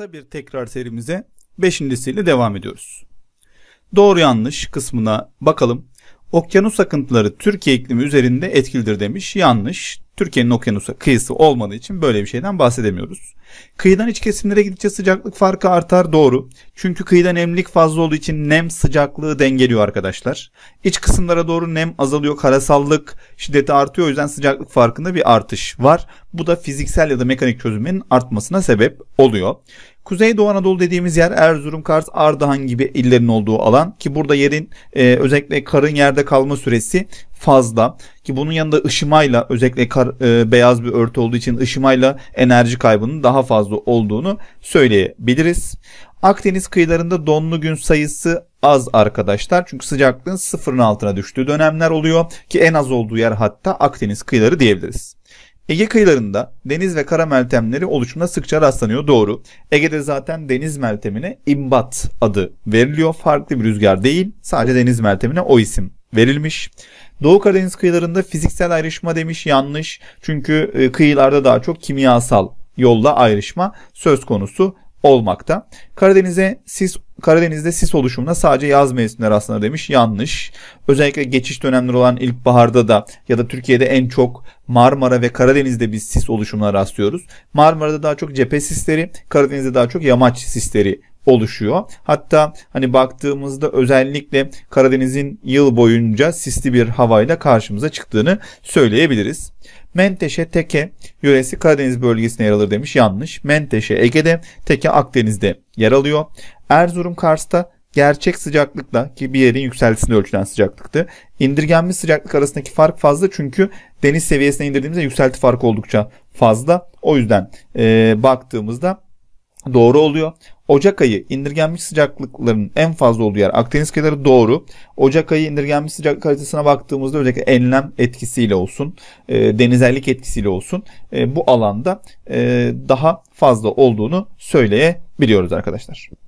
kısa bir tekrar serimize beşincisiyle devam ediyoruz. Doğru yanlış kısmına bakalım. Okyanus akıntıları Türkiye iklimi üzerinde etkilidir demiş. Yanlış. Türkiye'nin okyanusa kıyısı olmadığı için böyle bir şeyden bahsedemiyoruz. Kıyıdan iç kesimlere gidince sıcaklık farkı artar doğru. Çünkü kıyıda nemlik fazla olduğu için nem sıcaklığı dengeliyor arkadaşlar. İç kısımlara doğru nem azalıyor. Karasallık şiddeti artıyor. O yüzden sıcaklık farkında bir artış var. Bu da fiziksel ya da mekanik çözümün artmasına sebep oluyor. Kuzeydoğu Anadolu dediğimiz yer Erzurum, Kars, Ardahan gibi illerin olduğu alan ki burada yerin e, özellikle karın yerde kalma süresi fazla ki bunun yanında ışımayla özellikle kar, e, beyaz bir örtü olduğu için ışımayla enerji kaybının daha fazla olduğunu söyleyebiliriz. Akdeniz kıyılarında donlu gün sayısı az arkadaşlar. Çünkü sıcaklığın sıfırın altına düştüğü dönemler oluyor ki en az olduğu yer hatta Akdeniz kıyıları diyebiliriz. Ege kıyılarında deniz ve kara meltemleri oluşuna sıkça rastlanıyor doğru. Ege'de zaten deniz meltemine imbat adı veriliyor. Farklı bir rüzgar değil sadece deniz meltemine o isim verilmiş. Doğu Karadeniz kıyılarında fiziksel ayrışma demiş yanlış. Çünkü e, kıyılarda daha çok kimyasal yolla ayrışma söz konusu olmakta. Karadeniz'e sis Karadeniz'de sis oluşumuna sadece yaz mevsiminde rastlanır demiş. Yanlış. Özellikle geçiş dönemleri olan ilkbaharda da ya da Türkiye'de en çok Marmara ve Karadeniz'de biz sis oluşumuna rastlıyoruz. Marmara'da daha çok cephe sisleri, Karadeniz'de daha çok yamaç sisleri oluşuyor. Hatta hani baktığımızda özellikle Karadeniz'in yıl boyunca sisli bir havayla karşımıza çıktığını söyleyebiliriz. Menteşe teke yöresi Karadeniz bölgesine yer alır demiş. Yanlış. Menteşe Ege'de, teke Akdeniz'de yer alıyor. Erzurum Kars'ta gerçek sıcaklıkla ki bir yerin yükseltisinde ölçülen sıcaklıktı. İndirgenmiş sıcaklık arasındaki fark fazla çünkü deniz seviyesine indirdiğimizde yükselti farkı oldukça fazla. O yüzden e, baktığımızda doğru oluyor. Ocak ayı indirgenmiş sıcaklıkların en fazla olduğu yer Akdeniz kenarı doğru. Ocak ayı indirgenmiş sıcaklık haritasına baktığımızda özellikle enlem etkisiyle olsun, e, denizellik etkisiyle olsun e, bu alanda e, daha fazla olduğunu söyleyebiliyoruz arkadaşlar.